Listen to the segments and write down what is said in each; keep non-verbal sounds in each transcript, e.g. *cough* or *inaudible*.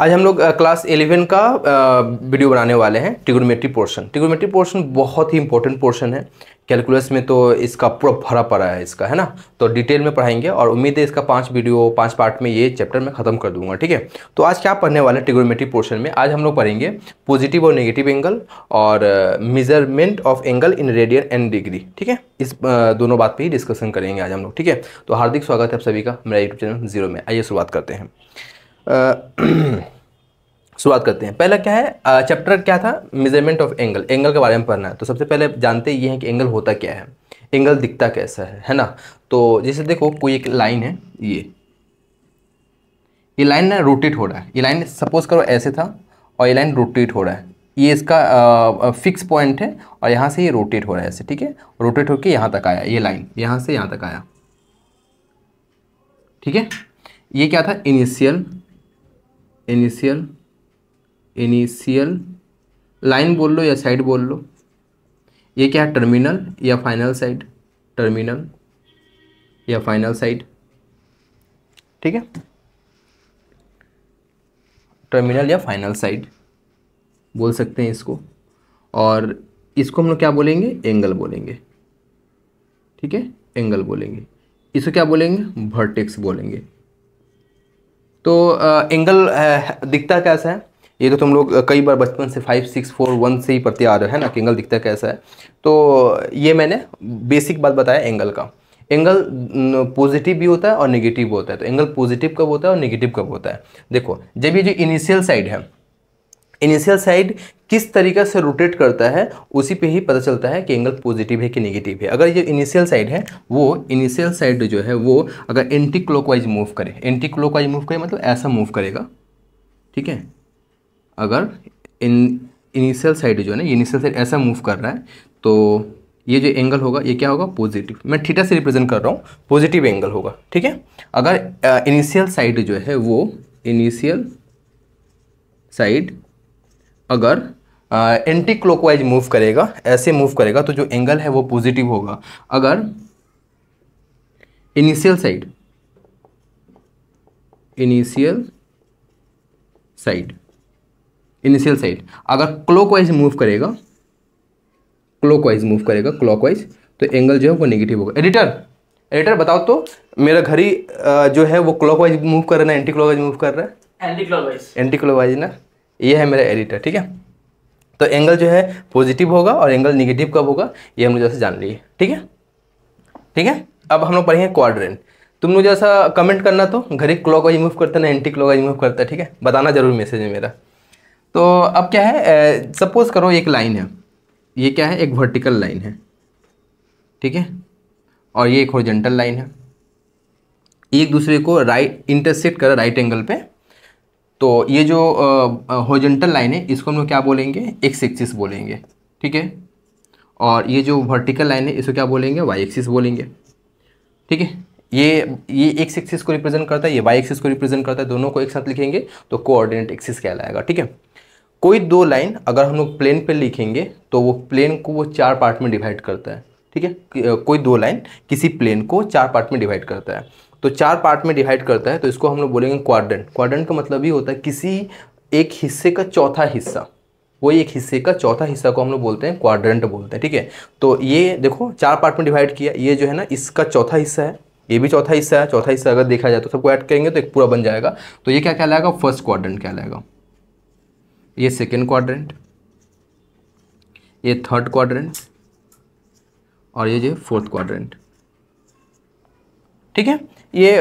आज हम लोग क्लास एलेवन का वीडियो बनाने वाले हैं ट्रिगोनोमेट्री पोर्शन ट्रिगोनोमेट्री पोर्शन बहुत ही इंपॉर्टेंट पोर्शन है कैलकुलस में तो इसका पूरा भरा पड़ा है इसका है ना तो डिटेल में पढ़ाएंगे और उम्मीद है इसका पांच वीडियो पांच पार्ट में ये चैप्टर मैं खत्म कर दूंगा ठीक है तो आज क्या पढ़ने वाले हैं ट्रिगोनोमेट्री पोर्शन में आज हम लोग पढ़ेंगे पॉजिटिव और नेगेटिव एंगल और measurement of angle in radian and degree ठीक है इस दोनों बात पर ही डिस्कशन करेंगे आज हम लोग ठीक है तो हार्दिक स्वागत है आप सभी का मेरा यूट्यूब चैनल जीरो में आइए शुरुआत करते हैं *clears throat* शुरुआत करते हैं पहला क्या है चैप्टर क्या था मेजरमेंट ऑफ एंगल एंगल के बारे में पढ़ना है तो सबसे पहले जानते ये हैं कि एंगल होता क्या है एंगल दिखता कैसा है है ना तो जैसे देखो कोई एक लाइन है ये ये लाइन ना रोटेट हो रहा है ये लाइन सपोज करो ऐसे था और ये लाइन रोटेट हो रहा है ये इसका फिक्स पॉइंट है और यहाँ से ये रोटेट हो रहा है ऐसे ठीक है रोटेट होकर यहाँ तक आया ये लाइन यहाँ से यहाँ तक आया ठीक है ये क्या था इनिशियल इनिशियल इनिशियल लाइन बोल लो या साइड बोल लो ये क्या है टर्मिनल या फाइनल साइड टर्मिनल या फाइनल साइड ठीक है टर्मिनल या फाइनल साइड बोल सकते हैं इसको और इसको हम लोग क्या बोलेंगे एंगल बोलेंगे ठीक है एंगल बोलेंगे इसको क्या बोलेंगे वर्टेक्स बोलेंगे तो एंगल दिखता कैसा है ये तो तुम लोग कई बार बचपन से फाइव सिक्स फोर वन से ही पढ़ते आ रहे हैं ना कि एंगल दिखता कैसा है तो ये मैंने बेसिक बात बताया एंगल का एंगल पॉजिटिव भी होता है और नेगेटिव होता है तो एंगल पॉजिटिव कब होता है और नेगेटिव कब होता है देखो जब ये जो इनिशियल साइड है इनिशियल साइड किस तरीके से रोटेट करता है उसी पे ही पता चलता है कि एंगल पॉजिटिव है कि नेगेटिव है अगर ये इनिशियल साइड है वो इनिशियल साइड जो है वो अगर एंटी क्लॉकवाइज मूव करे एंटी क्लॉकवाइज मूव करे मतलब ऐसा मूव करेगा ठीक है अगर इन इनिशियल साइड जो है ना इनिशियल साइड ऐसा मूव कर रहा है तो ये जो एंगल होगा ये क्या होगा पॉजिटिव मैं थीटा से रिप्रेजेंट कर रहा हूँ पॉजिटिव एंगल होगा ठीक है अगर इनिशियल साइड जो है वो इनिशियल साइड अगर एंटी क्लॉकवाइज मूव करेगा ऐसे मूव करेगा तो जो एंगल है वो पॉजिटिव होगा अगर initial side initial side initial side अगर क्लॉकवाइज मूव करेगा क्लॉकवाइज मूव करेगा क्लॉकवाइज तो एंगल जो है वो नेगेटिव होगा एडिटर एडिटर बताओ तो मेरा घड़ी जो है वो क्लॉकवाइज मूव कर रहा है एंटी क्लॉकवाइज मूव कर रहा है एंटी क्लॉकवाइज एंटी क्लॉकवाइज ना ये है मेरा एडिटर ठीक है तो एंगल जो है पॉजिटिव होगा और एंगल निगेटिव कब होगा ये हम लोग जैसे जान लिए ठीक है ठीक है अब हम लोग पढ़े हैं क्वाड्रेंट तुम लोग जैसा कमेंट करना तो घर एक क्लॉक वाइज मूव करता ना एंटी क्लॉक वाइज मूव करता है ठीक है बताना जरूर मैसेज है मेरा तो अब क्या है सपोज करो एक लाइन है ये क्या है एक वर्टिकल लाइन है ठीक है और ये एक हॉरिजेंटल लाइन है एक दूसरे को राइट इंटरसेक्ट कर राइट एंगल पे तो ये जो होजेंटल लाइन है इसको हम लोग क्या बोलेंगे एक्स एक्सिस बोलेंगे ठीक है और ये जो वर्टिकल लाइन है इसको क्या बोलेंगे वाई एक्सिस बोलेंगे ठीक है ये ये एक्स एक्सिस को रिप्रेजेंट करता है ये वाई एक्सिस को रिप्रेजेंट करता है दोनों को एक साथ लिखेंगे तो कोऑर्डिनेट एक्सिस कहलाएगा ठीक है कोई दो लाइन अगर हम लोग प्लेन पर लिखेंगे तो वो प्लेन को वो चार पार्ट में डिवाइड करता है ठीक है कोई दो लाइन किसी प्लेन को चार पार्ट में डिवाइड करता है तो चार पार्ट में डिवाइड करता है तो इसको हम लोग बोलेंगे क्वाड्रेंट क्वाड्रेंट का मतलब ये होता है किसी एक हिस्से का चौथा हिस्सा वही एक हिस्से का चौथा हिस्सा को हम लोग बोलते हैं क्वाड्रेंट बोलते हैं ठीक है तो ये देखो चार पार्ट में डिवाइड किया ये जो है ना इसका चौथा हिस्सा है ये भी चौथा हिस्सा है चौथा हिस्सा अगर देखा जाए तो सबको ऐड करेंगे तो एक पूरा बन जाएगा तो ये क्या कहलाएगा फर्स्ट क्वाड्रेंट कहलाएगा ये सेकेंड क्वाड्रेंट ये थर्ड क्वाड्रेंट और ये जो फोर्थ क्वाड्रेंट ठीक है ये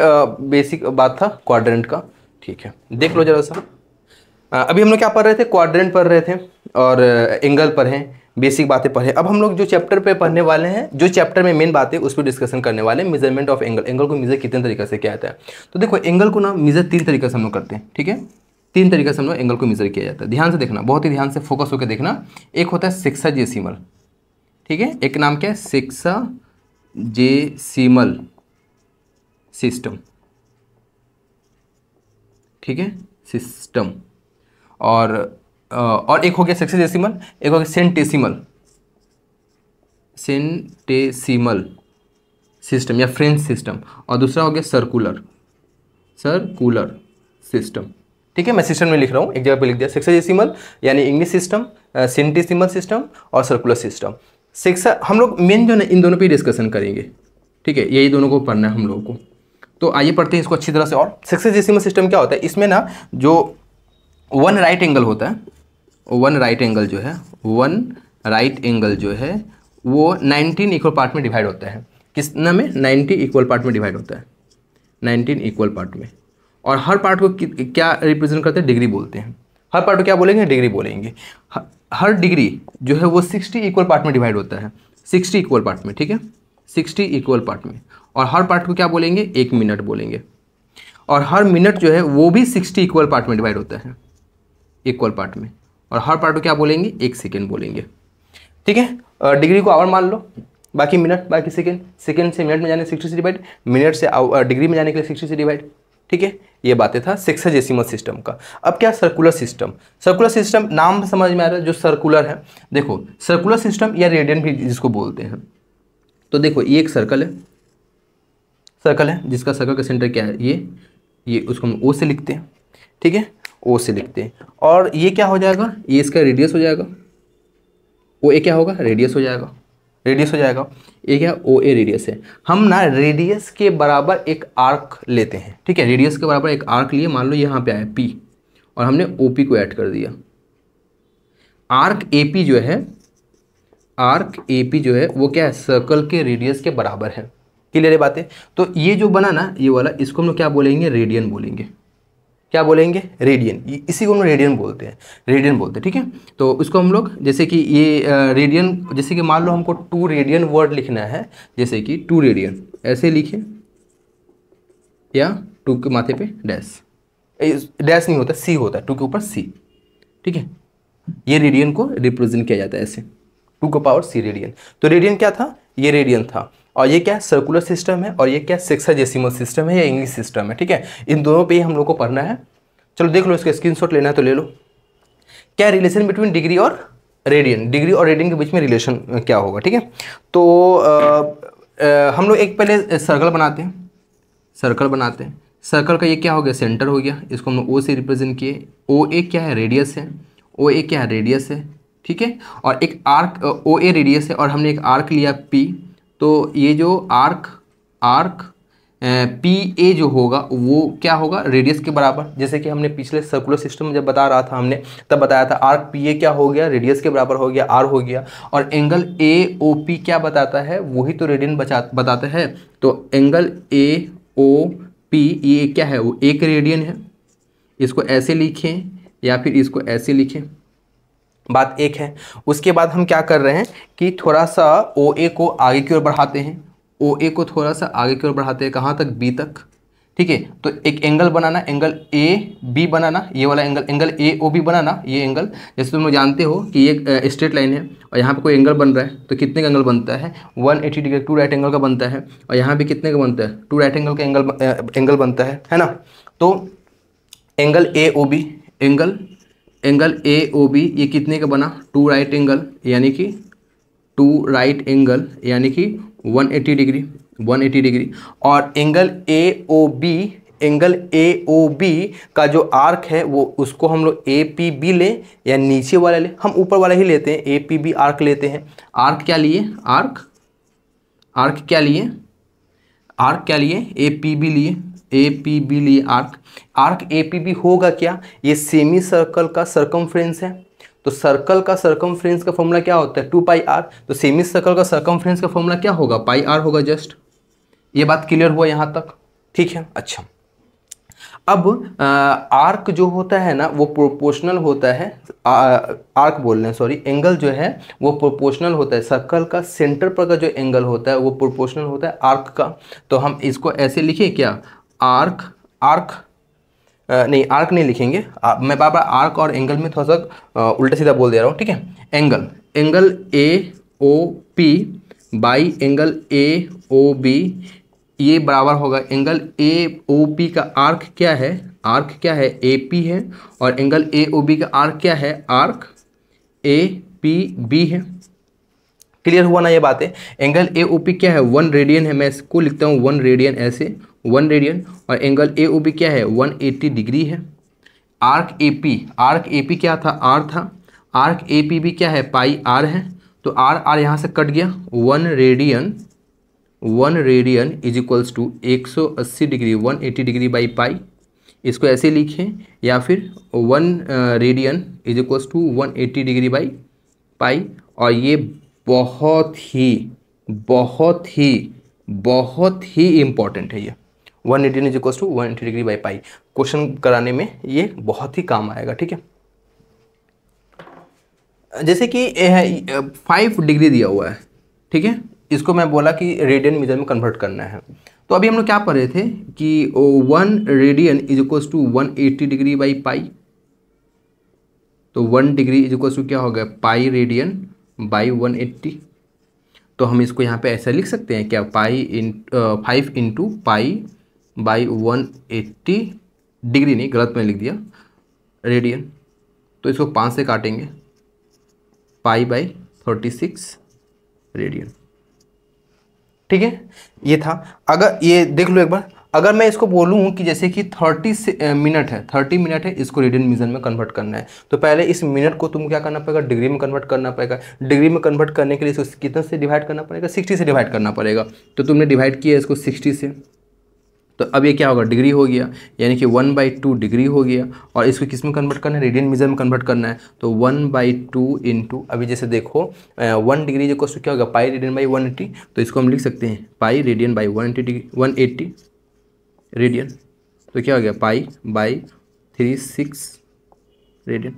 बेसिक बात था क्वाड्रेंट का ठीक है देख लो ज़रा सा अभी हम लोग क्या पढ़ रहे थे क्वाड्रेंट पढ़ रहे थे और एंगल हैं बेसिक बातें पढ़ें अब हम लोग जो चैप्टर पे पढ़ने वाले हैं जो चैप्टर में मेन बातें उस पर डिस्कशन करने वाले हैं मेजरमेंट ऑफ एंगल एंगल को मेजर कितने तरीके से किया जाता है तो देखो एंगल को ना मेजर तीन तरीके से हम लोग करते हैं ठीक है तीन तरीके से हम लोग एंगल को मेजर किया जाता है ध्यान से देखना बहुत ही ध्यान से फोकस होकर देखना एक होता है सिक्सा जे सीमल ठीक है एक नाम क्या है सिक्सा जे सीमल सिस्टम ठीक है सिस्टम और और एक हो गया डेसिमल एक हो गया सेंटेसिमल सेंटेसिमल सिस्टम या फ्रेंच सिस्टम और दूसरा हो गया सर्कुलर सर्कुलर सिस्टम ठीक है मैं सिस्टम में लिख रहा हूँ एक जगह पे लिख दिया डेसिमल यानी इंग्लिश सिस्टम सेंटेसिमल सिस्टम और सर्कुलर सिस्टम सेक्सा हम लोग मेन जो है इन दोनों पे डिस्कशन करेंगे ठीक है यही दोनों को पढ़ना है हम लोगों को तो आइए पढ़ते हैं इसको अच्छी तरह से और सिक्स डेसिमल सिस्टम क्या होता है इसमें ना जो वन राइट एंगल होता है वन राइट एंगल जो है वन राइट एंगल जो है वो नाइनटीन इक्वल पार्ट में डिवाइड होता है किस में नाइन्टी इक्वल पार्ट में डिवाइड होता है नाइनटीन इक्वल पार्ट में और हर पार्ट को क्या रिप्रेजेंट करते हैं डिग्री बोलते हैं हर पार्ट को क्या बोलेंगे डिग्री बोलेंगे हर डिग्री जो है वो सिक्सटी इक्वल पार्ट में डिवाइड होता है सिक्सटी इक्वल पार्ट में ठीक है सिक्सटी इक्वल पार्ट में और हर पार्ट को क्या बोलेंगे एक मिनट बोलेंगे और हर मिनट जो है वो भी सिक्सटी इक्वल पार्ट में डिवाइड होता है इक्वल पार्ट में और हर पार्ट को क्या बोलेंगे एक सेकेंड बोलेंगे ठीक है डिग्री को आवर मान लो बाकी मिनट बाकी सेकेंड सेकेंड से मिनट में जाने सिक्सटी से डिवाइड मिनट से डिग्री में जाने के लिए सिक्सटी से डिवाइड ठीक है ये बातें था सेक्सजेसिमल सिस्टम का अब क्या सर्कुलर सिस्टम सर्कुलर सिस्टम नाम समझ में आ रहा है जो सर्कुलर है देखो सर्कुलर सिस्टम या रेडियन भी जिसको बोलते हैं तो देखो ये एक सर्कल है सर्कल है जिसका सर्कल का सेंटर क्या है ये ये उसको हम ओ से लिखते हैं ठीक है ओ से लिखते हैं और ये क्या हो जाएगा ये इसका रेडियस हो जाएगा ओ ए क्या होगा रेडियस हो जाएगा रेडियस हो जाएगा ये क्या ओ ए रेडियस है हम ना रेडियस के बराबर एक आर्क लेते हैं ठीक है रेडियस के बराबर एक आर्क लिए मान लो यहाँ पे आया पी और हमने ओ पी को ऐड कर दिया आर्क ए पी जो है आर्क ए पी जो है वो क्या है सर्कल के रेडियस के बराबर है क्लियर है बातें तो ये जो बना ना ये वाला इसको हम लोग क्या बोलेंगे रेडियन बोलेंगे क्या बोलेंगे रेडियन इसी को हम लोग रेडियन बोलते हैं रेडियन बोलते हैं ठीक है तो इसको हम लोग जैसे कि ये रेडियन जैसे कि मान लो हमको टू रेडियन वर्ड लिखना है जैसे कि टू रेडियन ऐसे लिखे या टू के माथे पे डैश डैश नहीं होता सी होता है टू के ऊपर सी ठीक है ये रेडियन को रिप्रेजेंट किया जाता है ऐसे टू को पावर सी रेडियन तो रेडियन क्या था ये रेडियन था और ये क्या सर्कुलर सिस्टम है और ये क्या सेक्साजेसिमल सिस्टम है या इंग्लिश सिस्टम है ठीक है इन दोनों पे ही हम लोग को पढ़ना है चलो देख लो इसका स्क्रीनशॉट लेना है तो ले लो क्या रिलेशन बिटवीन डिग्री और रेडियन डिग्री और रेडियन के बीच में रिलेशन क्या होगा ठीक है तो आ, आ, हम लोग एक पहले सर्कल बनाते हैं सर्कल बनाते हैं सर्कल का ये क्या हो गया सेंटर हो गया इसको हम लोग ओ से रिप्रेजेंट किए ओ ए क्या है रेडियस है ओ ए क्या है रेडियस है ठीक है और एक आर्क ओ ए रेडियस है और हमने एक आर्क लिया पी तो ये जो आर्क आर्क पी ए जो होगा वो क्या होगा रेडियस के बराबर जैसे कि हमने पिछले सर्कुलर सिस्टम में जब बता रहा था हमने तब बताया था आर्क पी ए क्या हो गया रेडियस के बराबर हो गया आर हो गया और एंगल ए ओ पी क्या बताता है वही तो रेडियन बचा बताता है तो एंगल ए ओ पी ये क्या है वो एक रेडियन है इसको ऐसे लिखें या फिर इसको ऐसे लिखें बात एक है उसके बाद हम क्या कर रहे हैं कि थोड़ा सा ओ ए को आगे की ओर बढ़ाते हैं ओ ए को थोड़ा सा आगे की ओर बढ़ाते हैं कहाँ तक बी तक ठीक है तो एक एंगल बनाना एंगल ए बी बनाना ये वाला angle angle A O B बनाना ये एंगल जैसे तुम जानते हो कि ये स्ट्रेट लाइन है और यहाँ पे कोई एंगल बन रहा है तो कितने का एंगल बनता है 180 eighty degree two right angle का बनता है और यहाँ भी कितने का बनता है टू राइट एंगल का एंगल एंगल बनता है है ना तो angle A O B angle angle A O B ये कितने का बना टू राइट एंगल यानी कि टू राइट एंगल यानी कि 180 डिग्री 180 डिग्री और angle A O B angle A O B का जो आर्क है वो उसको हम लोग ए पी बी लें या नीचे वाला लें हम ऊपर वाला ही लेते हैं ए पी बी आर्क लेते हैं आर्क क्या लिए आर्क आर्क क्या लिए आर्क क्या लिए ए पी बी लिए ए पी बी ली arc arc A P B होगा क्या ये सेमी सर्कल का सरकमफ्रेंस है तो सर्कल का सरकमफ्रेंस का फॉर्मूला क्या होता है टू पाई आर तो सेमी सर्कल का सरकमफ्रेंस का फॉर्मूला क्या होगा पाई आर होगा जस्ट ये बात क्लियर हुआ यहाँ तक ठीक है अच्छा अब आर्क जो होता है ना वो प्रोपोर्शनल होता है आ, आर्क बोल रहे हैं सॉरी एंगल जो है वो प्रोपोर्शनल होता है सर्कल का सेंटर पर का जो एंगल होता है वो प्रोपोर्शनल होता है आर्क का तो हम इसको ऐसे लिखें क्या आर्क आर्क नहीं आर्क नहीं लिखेंगे आ, मैं बार बार आर्क और एंगल में थोड़ा सा उल्टा सीधा बोल दे रहा हूँ ठीक है angle angle A O P by angle A O B ये बराबर होगा एंगल ए ओ पी का आर्क क्या है आर्क क्या है ए पी है और एंगल ए ओ बी का आर्क क्या है आर्क ए पी बी है क्लियर हुआ ना ये बातें एंगल ए ओपी क्या है वन रेडियन है मैं इसको लिखता हूँ वन रेडियन ऐसे वन रेडियन और एंगल ए क्या है वन एट्टी डिग्री है arc A P arc A P क्या था आर था आर्क ए पी भी क्या है पाई आर है तो आर आर यहाँ से कट गया one radian one radian is equals to एक सौ अस्सी degree one eighty degree by pi इसको ऐसे लिखें या फिर one radian is equals to one eighty degree by pi और ये बहुत ही बहुत ही बहुत ही इम्पॉर्टेंट है ये one eighty is equal to one eighty degree by pi question कराने में ये बहुत ही काम आएगा ठीक है जैसे कि फाइव डिग्री दिया हुआ है ठीक है इसको मैं बोला कि रेडियन मीटर में कन्वर्ट करना है तो अभी हम लोग क्या पढ़ रहे थे कि one radian is equal to one eighty degree by pi तो one degree is equal to क्या हो गया pi radian by one eighty तो हम इसको यहाँ पे ऐसा लिख सकते हैं क्या pi in five into pi by one eighty degree नहीं गलत मैंने लिख दिया रेडियन तो इसको पाँच से काटेंगे pi by thirty six radian ठीक है ये था अगर ये देख लो एक बार अगर मैं इसको बोलूँ कि जैसे कि थर्टी मिनट है 30 मिनट है इसको रेडियन मीजन में कन्वर्ट करना है तो पहले इस मिनट को तुम क्या करना पड़ेगा डिग्री में कन्वर्ट करना पड़ेगा डिग्री में कन्वर्ट करने के लिए इसको कितने से डिवाइड करना पड़ेगा सिक्सटी से डिवाइड करना पड़ेगा तो तुमने डिवाइड किया इसको सिक्सटी से तो अब ये क्या होगा डिग्री हो गया यानी कि वन बाई टू डिग्री हो गया और इसको किस में कन्वर्ट करना है रेडियन मीजन में कन्वर्ट करना है तो वन बाई टू अभी जैसे देखो वन डिग्री जो क्वेश्चन क्या होगा पाई रेडियन बाई वन तो इसको हम लिख सकते हैं pi radian by one degree one eighty radian तो क्या हो गया pi by three six radian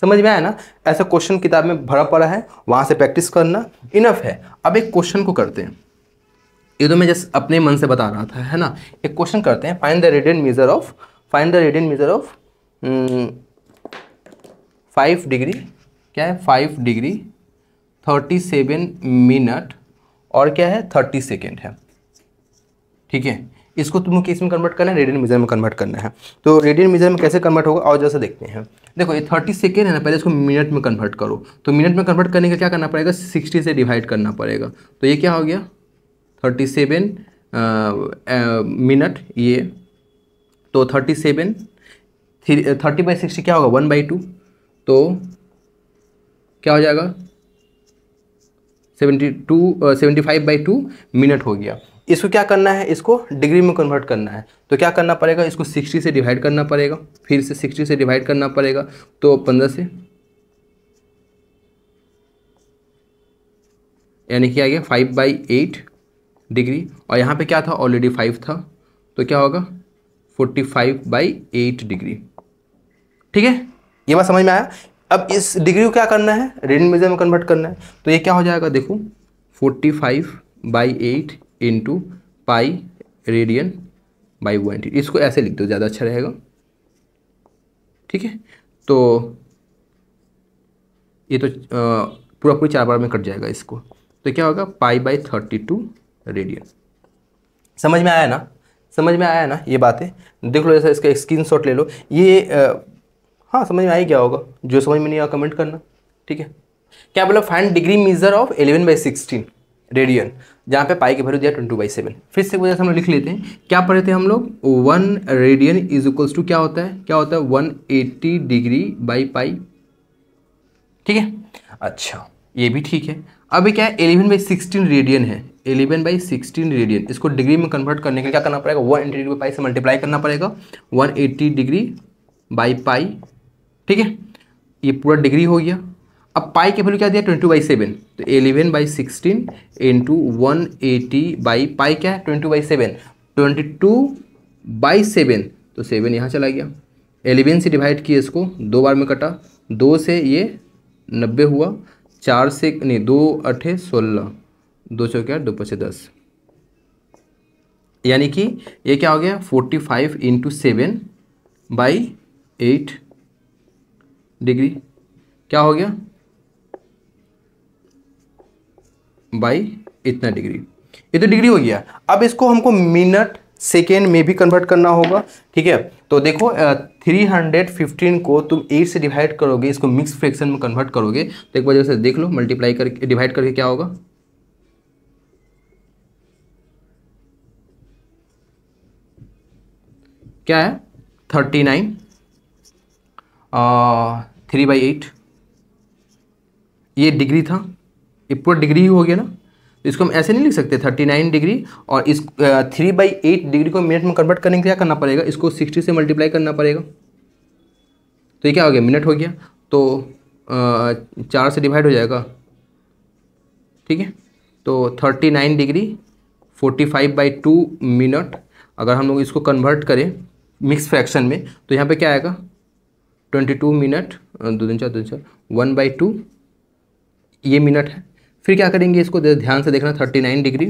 समझ में आया ना ऐसा क्वेश्चन किताब में भरा पड़ा है वहाँ से प्रैक्टिस करना इनफ है अब एक क्वेश्चन को करते हैं ये तो मैं जस्ट अपने मन से बता रहा था है ना एक क्वेश्चन करते हैं find the radian measure of find the radian measure of five degree क्या है five degree thirty seven minute और क्या है थर्टी सेकेंड है ठीक है इसको तुम्हें किस में कन्वर्ट करना है रेडियन मीजर में कन्वर्ट करना है तो रेडियन मीजर में कैसे कन्वर्ट होगा और जैसे देखते हैं देखो ये थर्टी सेकेंड है ना पहले इसको मिनट में कन्वर्ट करो तो मिनट में कन्वर्ट करने का क्या करना पड़ेगा सिक्सटी से डिवाइड करना पड़ेगा तो ये क्या हो गया थर्टी सेवन मिनट ये तो thirty seven thirty by sixty क्या होगा वन बाई टू तो क्या हो जाएगा seventy two seventy five by two minute हो गया इसको क्या करना है इसको डिग्री में कन्वर्ट करना है तो क्या करना पड़ेगा इसको सिक्सटी से डिवाइड करना पड़ेगा फिर से सिक्सटी से डिवाइड करना पड़ेगा तो पंद्रह से यानी कि आ गया 5 बाई एट डिग्री और यहाँ पे क्या था ऑलरेडी 5 था तो क्या होगा forty five by eight degree ठीक है ये बात समझ में आया अब इस डिग्री को क्या करना है रेडियन मेजर में कन्वर्ट करना है तो ये क्या हो जाएगा देखो forty five by eight into pi radian by one T इसको ऐसे लिख दो ज़्यादा अच्छा रहेगा ठीक है तो ये तो पूरा पूरी चार बार में कट जाएगा इसको तो क्या होगा pi by thirty two radian समझ में आया ना समझ में आया ना ये बातें देख लो जैसा इसका स्क्रीन शॉट ले लो ये आ, हाँ समझ में आया क्या होगा जो समझ में नहीं आया कमेंट करना ठीक है क्या बोला find degree measure of eleven by sixteen radian जहाँ पे पाई की वैल्यू दिया ट्वेंटी बाई सेवन फिर से वजह से हम लिख लेते हैं क्या पढ़े थे हम लोग one radian is equals to क्या होता है क्या होता है one eighty degree by pi ठीक है अच्छा ये भी ठीक है अभी क्या है एलेवन बाई सिक्सटीन रेडियन है एलेवन बाई सिक्सटीन रेडियन इसको डिग्री में कन्वर्ट करने के लिए क्या करना पड़ेगा वन एट्टी डिग्री पाई से मल्टीप्लाई करना पड़ेगा one eighty degree by pi ठीक है ये पूरा डिग्री हो गया अब पाई की वैल्यू क्या दिया ट्वेंटी बाई सेवन तो eleven by sixteen into one eighty by pi क्या है twenty by seven twenty two by seven तो सेवन यहाँ चला गया एलेवन से डिवाइड किए इसको दो बार में कटा दो से ये नब्बे हुआ चार से नहीं दो अठे सोलह दो सौ क्या दो पचे दस यानी कि ये क्या हो गया forty five into seven by eight degree क्या हो गया बाई इतना डिग्री ये तो डिग्री हो गया अब इसको हमको मिनट सेकेंड में भी कन्वर्ट करना होगा ठीक है तो देखो थ्री हंड्रेड फिफ्टीन को तुम एट से डिवाइड करोगे इसको मिक्स फ्रैक्शन में कन्वर्ट करोगे तो एक बार जैसे देख लो मल्टीप्लाई करके डिवाइड करके क्या होगा क्या है thirty nine three by eight ये डिग्री था इक्वल डिग्री डिग्री हो गया ना तो इसको हम ऐसे नहीं लिख सकते थर्टी नाइन डिग्री और इस थ्री बाई एट डिग्री को मिनट में कन्वर्ट करने के लिए क्या करना पड़ेगा इसको सिक्सटी से मल्टीप्लाई करना पड़ेगा तो ये क्या हो गया मिनट हो गया तो आ, चार से डिवाइड हो जाएगा ठीक है तो thirty nine degree forty five by two minute अगर हम लोग इसको कन्वर्ट करें मिक्स फ्रैक्शन में तो यहाँ पे क्या आएगा ट्वेंटी टू मिनट दो दिन चार दो दिन चार वन बाई टू ये मिनट है फिर क्या करेंगे इसको ध्यान से देखना thirty nine degree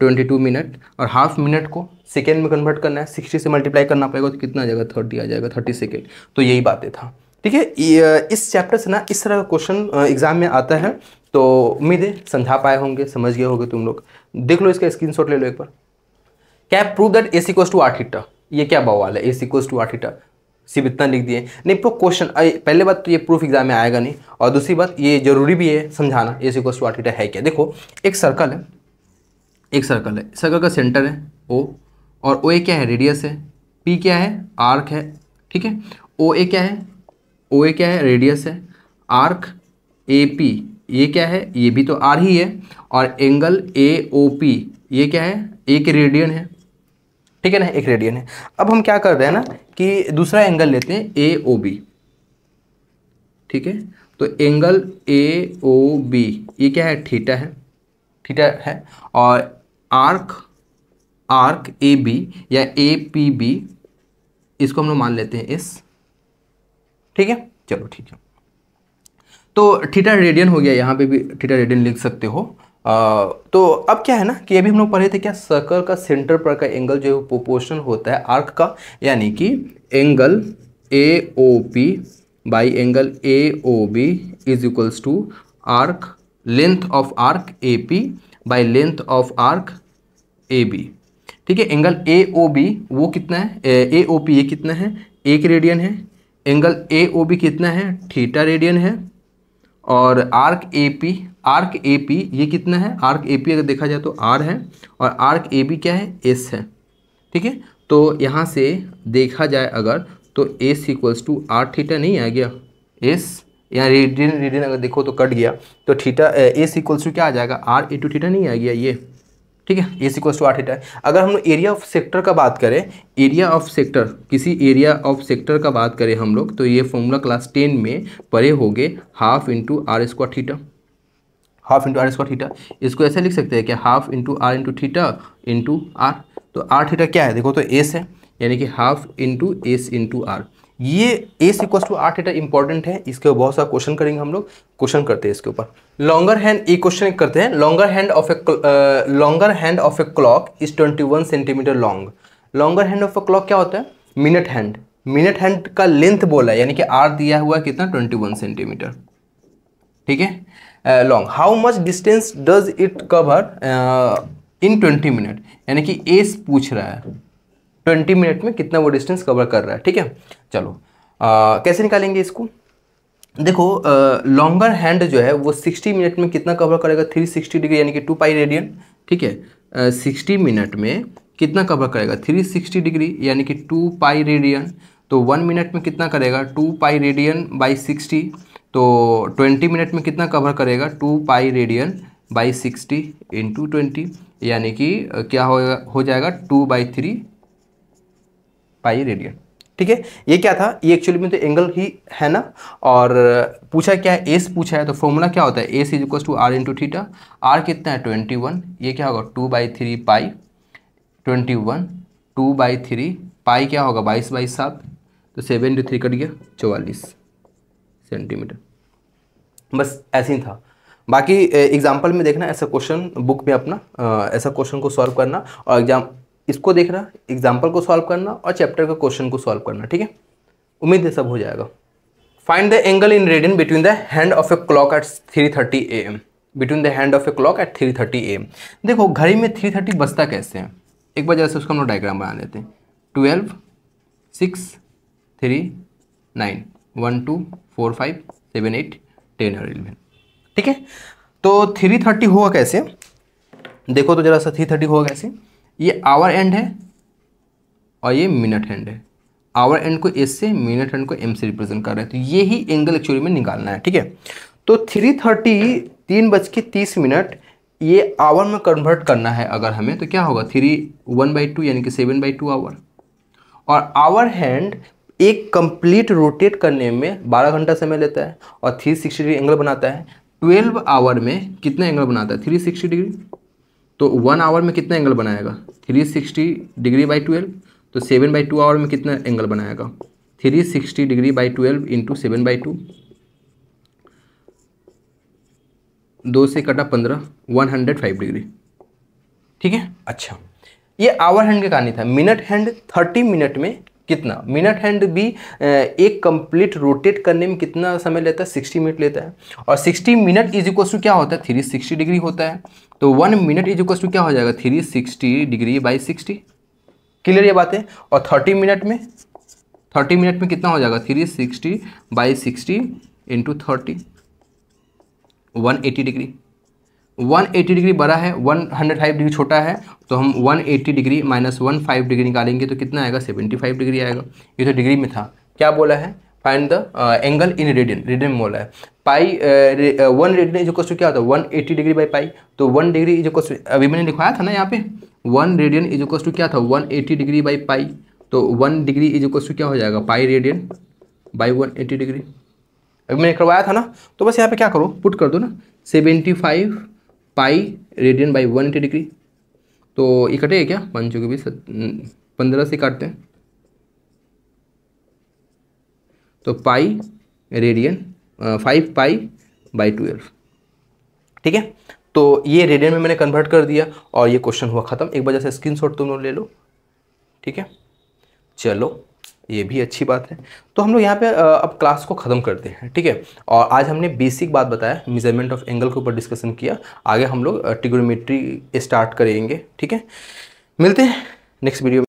twenty two minute और हाफ मिनट को सेकेंड में कन्वर्ट करना है सिक्सटी से मल्टीप्लाई करना पड़ेगा तो कितना जगह थर्टी आ जाएगा थर्टी सेकेंड तो यही बातें था ठीक है इस चैप्टर से ना इस तरह का क्वेश्चन एग्जाम में आता है तो उम्मीद है समझा पाए होंगे समझ गए होंगे तुम लोग देख लो इसका स्क्रीन ले लो एक बार cap prove that A C कोस टू हिटा ये क्या बवाल है ए सी कोस टू हिटा सिर्फ इतना लिख दिए नहीं प्रो क्वेश्चन पहले बात तो ये प्रूफ एग्जाम में आएगा नहीं और दूसरी बात ये जरूरी भी है समझाना ए सी क्वेश्चन वाटीटा है क्या देखो एक सर्कल है एक सर्कल है सर्कल का सेंटर है ओ और ओ ए क्या है रेडियस है पी क्या है आर्क है ठीक है ओ ए क्या है ओ ए क्या है रेडियस है आर्क ए पी ये क्या है ये भी तो आर ही है और एंगल ए ओ पी ये क्या है एक रेडियन है ठीक है ना एक रेडियन है अब हम क्या कर रहे हैं ना कि दूसरा एंगल लेते हैं ए ओ बी ठीक है तो एंगल ए ओ बी ये क्या है थीटा है थीटा है और आर्क आर्क ए बी या ए पी बी इसको हम लोग मान लेते हैं इस ठीक है चलो ठीक है तो थीटा रेडियन हो गया यहाँ पे भी थीटा रेडियन लिख सकते हो आ, तो अब क्या है ना कि अभी हम लोग पढ़े थे क्या सर्कल का सेंटर पर का एंगल जो है प्रोपोर्शनल होता है आर्क का यानी कि angle A O P by angle A O B is equals to arc length of arc A P by length of arc A B ठीक है एंगल ए ओ बी वो कितना है ए ओ पी ये कितना है एक रेडियन है एंगल ए ओ बी कितना है थीटा रेडियन है और arc A P arc A P ये कितना है आर्क ए पी अगर देखा जाए तो आर है और आर्क ए बी क्या है एस है ठीक है तो यहाँ से देखा जाए अगर तो S equals to R theta नहीं आ गया एस यहाँ रीडियन रीडियन अगर देखो तो कट गया तो थीटा एस इक्वल्स टू क्या आ जाएगा आर ए टू थीटा नहीं आ गया ये ठीक है S equals to R theta अगर हम लोग एरिया ऑफ सेक्टर का बात करें एरिया ऑफ सेक्टर किसी एरिया ऑफ सेक्टर का बात करें हम लोग तो ये फॉर्मूला क्लास टेन में पड़े हो गए half into R square theta half into R square theta इसको ऐसे लिख सकते हैं कि half into R into theta into R तो आर थीटा क्या है देखो तो एस है यानी कि half into S into R ये A equals to R theta important है इसके ऊपर बहुत सारा क्वेश्चन करेंगे हम लोग क्वेश्चन करते हैं इसके ऊपर लॉन्गर हैंड एक क्वेश्चन करते हैं longer hand of a longer hand of a clock is twenty one centimeter long longer hand of a clock क्या होता है मिनट हैंड मिनट हैंड का लेंथ बोला है यानी कि आर दिया हुआ है कितना ट्वेंटी वन सेंटीमीटर ठीक है long how much distance does it cover in twenty minute यानी कि एस पूछ रहा है ट्वेंटी मिनट में कितना वो डिस्टेंस कवर कर रहा है ठीक है चलो आ, कैसे निकालेंगे इसको देखो लॉन्गर हैंड जो है वो 60 मिनट में कितना कवर करेगा 360 डिग्री यानी कि टू पाई रेडियन ठीक है सिक्सटी मिनट में कितना कवर करेगा 360 डिग्री यानी कि टू पाई रेडियन तो वन तो मिनट में कितना करेगा two pi radian by sixty तो ट्वेंटी मिनट में कितना कवर करेगा two pi radian by sixty into twenty यानी कि क्या हो हो जाएगा two by three pi radian ठीक है ये क्या था ये एक्चुअली में तो एंगल ही है ना और पूछा क्या है एस पूछा है तो फॉर्मूला क्या होता है S is equal to R into theta R कितना है ट्वेंटी वन ये क्या होगा two by three pi twenty one two by three pi क्या होगा बाईस बाई सात तो सेवन इंटू थ्री कट गया चौवालीस सेंटीमीटर बस ऐसे ही था बाकी एग्जाम्पल में देखना ऐसा क्वेश्चन बुक में अपना ऐसा क्वेश्चन को सॉल्व करना और एग्जाम इसको देखना एग्जाम्पल को सॉल्व करना और चैप्टर का क्वेश्चन को सॉल्व करना ठीक है उम्मीद है सब हो जाएगा find the angle in radian between the hand of a clock at three thirty A M between the hand of a clock at three thirty A M देखो घड़ी में थ्री थर्टी बजता कैसे है एक बार जैसे उसका हम लोग डायग्राम बना देते हैं twelve six three nine one two four five seven eight ten और इलेवन ठीक है तो थ्री थर्टी हुआ कैसे देखो तो जरा सा थ्री थर्टी हुआ कैसे ये आवर एंड है और ये मिनट हैंड है आवर एंड को एस से मिनट एंड को एम से रिप्रेजेंट कर रहे हैं तो ये ही एंगल एक्चुअली में निकालना है ठीक है तो थ्री थर्टी तीन बज के तीस मिनट ये आवर में कन्वर्ट करना है अगर हमें तो क्या होगा थ्री वन बाई टू यानी कि सेवन बाई टू आवर और आवर हैंड एक कंप्लीट रोटेट करने में बारह घंटा समय लेता है और थ्री सिक्सटी डिग्री एंगल बनाता है ट्वेल्व आवर में कितना एंगल बनाता है थ्री सिक्सटी डिग्री तो वन आवर में कितना एंगल बनाएगा three sixty degree by twelve तो सेवन बाई टू आवर में कितना एंगल बनाएगा three sixty degree by twelve into seven by two दो से कटा पंद्रह वन हंड्रेड फाइव डिग्री ठीक है अच्छा ये आवर हैंड का कहानी था मिनट हैंड थर्टी मिनट में कितना मिनट हैंड भी एक कंप्लीट रोटेट करने में कितना समय लेता है सिक्सटी मिनट लेता है और sixty minute is equal to क्या होता है थ्री सिक्सटी डिग्री होता है तो one minute is equal to क्या हो जाएगा three sixty degree by sixty clear ये बात है और थर्टी मिनट में थर्टी मिनट में कितना हो जाएगा three sixty by sixty into thirty one eighty degree 180 degree बड़ा है 105 डिग्री छोटा है तो हम 180 degree minus one five degree निकालेंगे तो कितना आएगा 75 डिग्री आएगा ये तो डिग्री में था क्या बोला है find the angle in radian radian बोला है पाई वन रेडियन जो क्वेश्चन क्या होता है one eighty degree by pi तो वन डिग्री जो क्वेश्चन अभी मैंने लिखवाया था ना यहाँ पे one radian is question to क्या था one eighty degree by pi तो वन डिग्री इज क्वेश्चन क्या हो जाएगा pi radian by one eighty degree अभी मैंने करवाया था ना तो बस यहाँ पे क्या करो पुट कर दो ना seventy five pi radian by one eighty degree तो ये कटेगा क्या वन चौके बीस पंद्रह से काटते हैं तो pi radian five pi by twelve ठीक है तो ये रेडियन में मैंने कन्वर्ट कर दिया और ये क्वेश्चन हुआ ख़त्म एक बार जैसे शॉट तुम लोग ले लो ठीक है चलो ये भी अच्छी बात है तो हम लोग यहाँ पे अब क्लास को ख़त्म करते हैं ठीक है और आज हमने बेसिक बात बताया मेजरमेंट ऑफ एंगल के ऊपर डिस्कशन किया आगे हम लोग टिगोमेट्री स्टार्ट करेंगे ठीक है मिलते हैं नेक्स्ट वीडियो